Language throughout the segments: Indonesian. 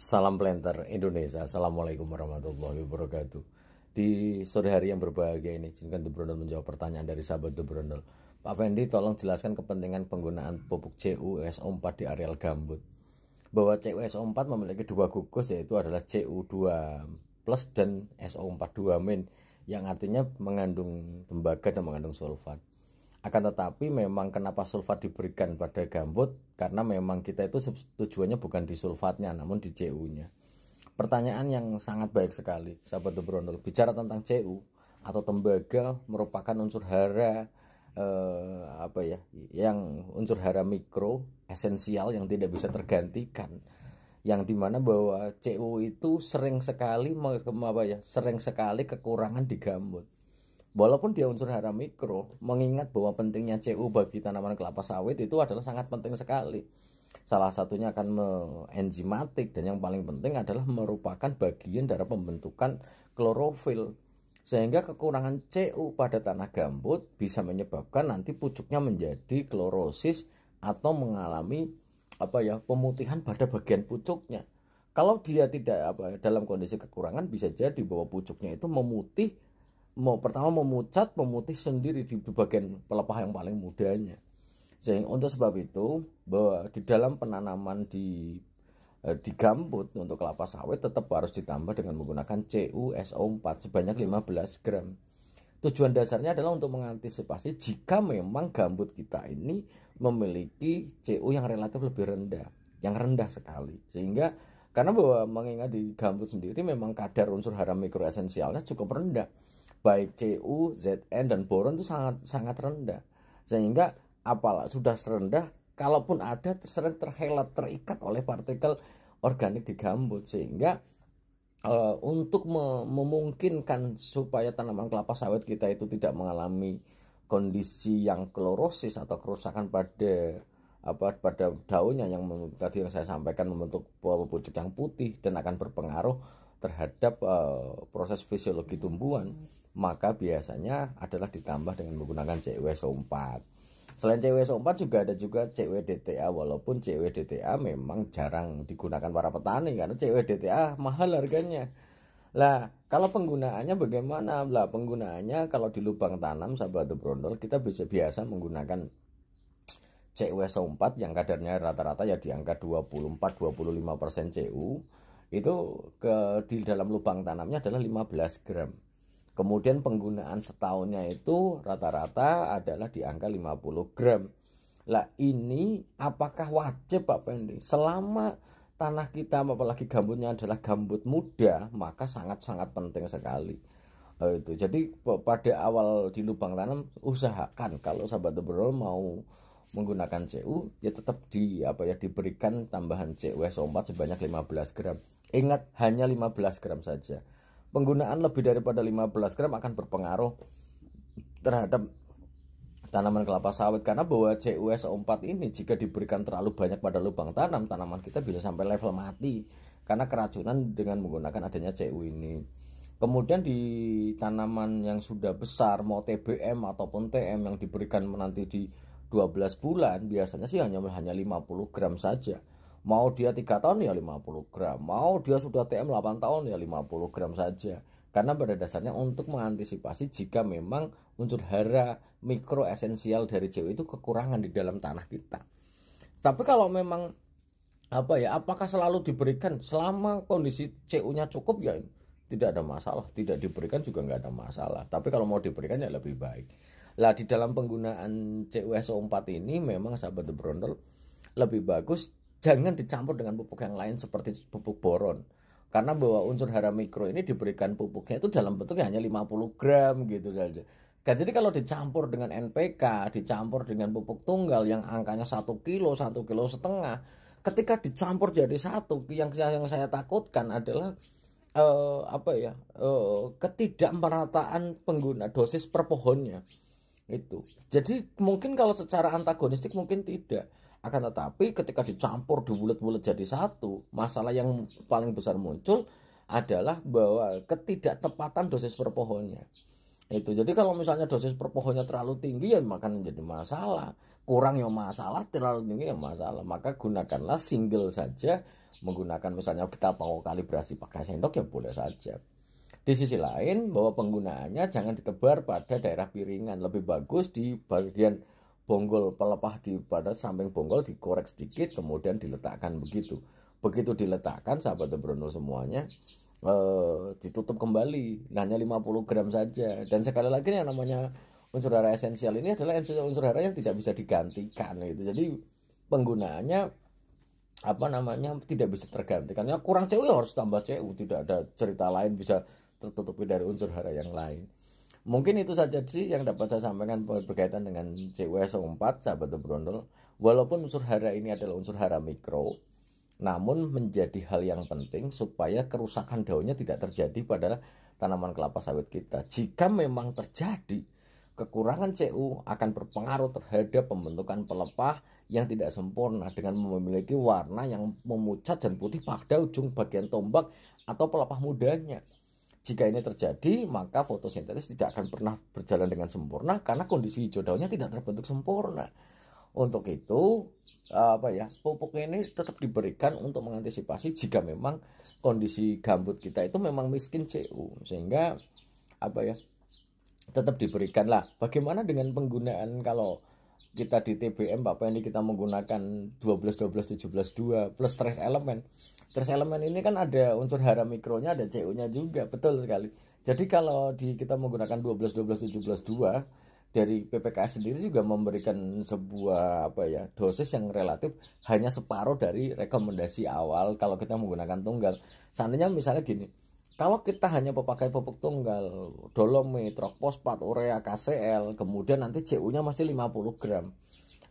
Salam Planter Indonesia. Assalamualaikum warahmatullahi wabarakatuh. Di sore hari yang berbahagia ini, izinkan Dubrondol menjawab pertanyaan dari sahabat Dubrondol. Pak Fendi, tolong jelaskan kepentingan penggunaan pupuk CUSO4 di areal gambut. Bahwa CUSO4 memiliki dua gugus yaitu adalah CU2 plus dan SO42 min yang artinya mengandung tembaga dan mengandung sulfat akan tetapi memang kenapa sulfat diberikan pada gambut karena memang kita itu tujuannya bukan di sulfatnya namun di CU-nya pertanyaan yang sangat baik sekali sahabat The bicara tentang CU atau tembaga merupakan unsur hara eh, apa ya yang unsur hara mikro esensial yang tidak bisa tergantikan yang dimana bahwa CU itu sering sekali apa ya sering sekali kekurangan di gambut Walaupun dia unsur hara mikro, mengingat bahwa pentingnya CU bagi tanaman kelapa sawit itu adalah sangat penting sekali. Salah satunya akan enzimatik dan yang paling penting adalah merupakan bagian dari pembentukan klorofil. Sehingga kekurangan CU pada tanah gambut bisa menyebabkan nanti pucuknya menjadi klorosis atau mengalami apa ya pemutihan pada bagian pucuknya. Kalau dia tidak apa dalam kondisi kekurangan bisa jadi bahwa pucuknya itu memutih mau pertama memucat memutih sendiri di bagian pelepah yang paling mudanya sehingga untuk sebab itu bahwa di dalam penanaman di eh, di gambut untuk kelapa sawit tetap harus ditambah dengan menggunakan CuSO4 sebanyak 15 hmm. gram. Tujuan dasarnya adalah untuk mengantisipasi jika memang gambut kita ini memiliki CU yang relatif lebih rendah, yang rendah sekali. Sehingga karena bahwa mengingat di gambut sendiri memang kadar unsur hara mikroesensialnya cukup rendah baik Cu, Zn dan boron itu sangat sangat rendah. Sehingga apalah sudah serendah kalaupun ada sering terhelat terikat oleh partikel organik di gambut sehingga e, untuk memungkinkan supaya tanaman kelapa sawit kita itu tidak mengalami kondisi yang klorosis atau kerusakan pada apa pada daunnya yang tadi yang saya sampaikan membentuk pucuk yang putih dan akan berpengaruh terhadap uh, proses fisiologi tumbuhan maka biasanya adalah ditambah dengan menggunakan cw so 4 Selain cw so 4 juga ada juga cw dta. walaupun cw dta memang jarang digunakan para petani karena cw dta mahal harganya. Lah, kalau penggunaannya bagaimana? Lah, penggunaannya kalau di lubang tanam sahabat brondol kita bisa biasa menggunakan cw so 4 yang kadarnya rata-rata ya di angka 24-25% CU itu ke di dalam lubang tanamnya adalah 15 gram. Kemudian penggunaan setahunnya itu rata-rata adalah di angka 50 gram. Lah ini apakah wajib Pak Pendi? Selama tanah kita apalagi gambutnya adalah gambut muda, maka sangat-sangat penting sekali. Oh, itu. Jadi pada awal di lubang tanam usahakan kalau sahabat berol mau menggunakan CU ya tetap di apa ya diberikan tambahan CU S4 sebanyak 15 gram. Ingat hanya 15 gram saja penggunaan lebih daripada 15 gram akan berpengaruh terhadap tanaman kelapa sawit karena bahwa CUS 4 ini jika diberikan terlalu banyak pada lubang tanam tanaman kita bisa sampai level mati karena keracunan dengan menggunakan adanya CU ini kemudian di tanaman yang sudah besar mau TBM ataupun TM yang diberikan menanti di 12 bulan biasanya sih hanya hanya 50 gram saja Mau dia tiga tahun ya 50 gram, mau dia sudah TM 8 tahun ya 50 gram saja. Karena pada dasarnya untuk mengantisipasi jika memang unsur hara mikro esensial dari CO itu kekurangan di dalam tanah kita. Tapi kalau memang apa ya, apakah selalu diberikan selama kondisi cu nya cukup ya tidak ada masalah, tidak diberikan juga nggak ada masalah. Tapi kalau mau diberikan ya lebih baik. Lah di dalam penggunaan CUSO4 ini memang sahabat The lebih bagus jangan dicampur dengan pupuk yang lain seperti pupuk boron karena bahwa unsur hara mikro ini diberikan pupuknya itu dalam bentuknya hanya 50 gram gitu kan jadi kalau dicampur dengan NPK, dicampur dengan pupuk tunggal yang angkanya satu kilo, satu kilo setengah, ketika dicampur jadi satu, yang yang saya takutkan adalah uh, apa ya uh, ketidakmerataan pengguna dosis per pohonnya itu. Jadi mungkin kalau secara antagonistik mungkin tidak, akan tetapi ketika dicampur bulat bulat jadi satu masalah yang paling besar muncul adalah bahwa ketidaktepatan dosis per pohonnya itu jadi kalau misalnya dosis per pohonnya terlalu tinggi ya maka menjadi masalah kurang ya masalah terlalu tinggi ya masalah maka gunakanlah single saja menggunakan misalnya kita mau kalibrasi pakai sendok ya boleh saja di sisi lain bahwa penggunaannya jangan ditebar pada daerah piringan lebih bagus di bagian bonggol pelepah di pada samping bonggol dikorek sedikit kemudian diletakkan begitu begitu diletakkan sahabat Bruno semuanya eh, ditutup kembali hanya 50 gram saja dan sekali lagi yang namanya unsur hara esensial ini adalah unsur hara yang tidak bisa digantikan gitu jadi penggunaannya apa namanya tidak bisa tergantikan ya kurang CU ya harus tambah CU tidak ada cerita lain bisa tertutupi dari unsur hara yang lain Mungkin itu saja sih yang dapat saya sampaikan berkaitan dengan CUSO4 sahabat berondol. Walaupun unsur hara ini adalah unsur hara mikro, namun menjadi hal yang penting supaya kerusakan daunnya tidak terjadi pada tanaman kelapa sawit kita. Jika memang terjadi, kekurangan CU akan berpengaruh terhadap pembentukan pelepah yang tidak sempurna dengan memiliki warna yang memucat dan putih pada ujung bagian tombak atau pelepah mudanya. Jika ini terjadi, maka fotosintesis tidak akan pernah berjalan dengan sempurna karena kondisi hijau daunnya tidak terbentuk sempurna. Untuk itu, apa ya, pupuk ini tetap diberikan untuk mengantisipasi jika memang kondisi gambut kita itu memang miskin CU Sehingga apa ya, tetap diberikanlah. Bagaimana dengan penggunaan kalau kita di TBM Bapak ini kita menggunakan 12 12 17 2 plus stress elemen. Stress elemen ini kan ada unsur hara mikronya ada CO-nya juga, betul sekali. Jadi kalau di kita menggunakan 12 12 17 2 dari PPKS sendiri juga memberikan sebuah apa ya dosis yang relatif hanya separuh dari rekomendasi awal kalau kita menggunakan tunggal. Seandainya misalnya gini, kalau kita hanya memakai pupuk tunggal, dolomit, pospat, urea, KCL, kemudian nanti CU-nya masih 50 gram.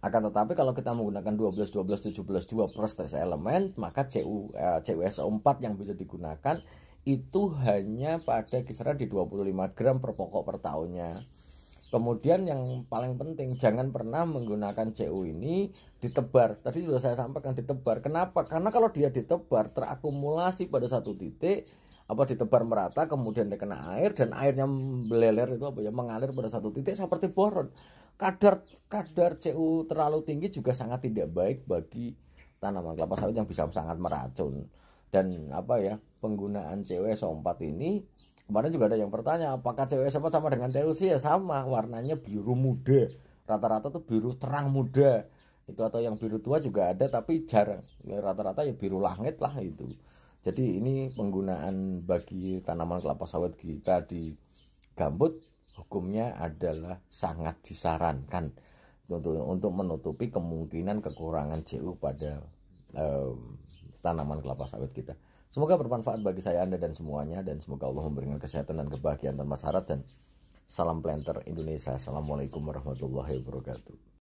Akan tetapi kalau kita menggunakan 12 12 17 2 plus elemen, maka CU eh, CUSO4 yang bisa digunakan itu hanya pada kisaran di 25 gram per pokok per tahunnya. Kemudian yang paling penting jangan pernah menggunakan CU ini ditebar. Tadi sudah saya sampaikan ditebar. Kenapa? Karena kalau dia ditebar terakumulasi pada satu titik apa ditebar merata kemudian kena air dan airnya meleler itu apa ya mengalir pada satu titik seperti boron kadar kadar Cu terlalu tinggi juga sangat tidak baik bagi tanaman kelapa sawit yang bisa sangat meracun dan apa ya penggunaan CuSO4 ini kemarin juga ada yang bertanya apakah CuSO4 sama dengan TLC ya sama warnanya biru muda rata-rata tuh biru terang muda itu atau yang biru tua juga ada tapi jarang ya rata-rata ya biru langit lah itu jadi ini penggunaan bagi tanaman kelapa sawit kita di gambut hukumnya adalah sangat disarankan untuk untuk menutupi kemungkinan kekurangan CU pada um, tanaman kelapa sawit kita. Semoga bermanfaat bagi saya Anda dan semuanya dan semoga Allah memberikan kesehatan dan kebahagiaan tanpa syarat dan salam planter Indonesia. Assalamualaikum warahmatullahi wabarakatuh.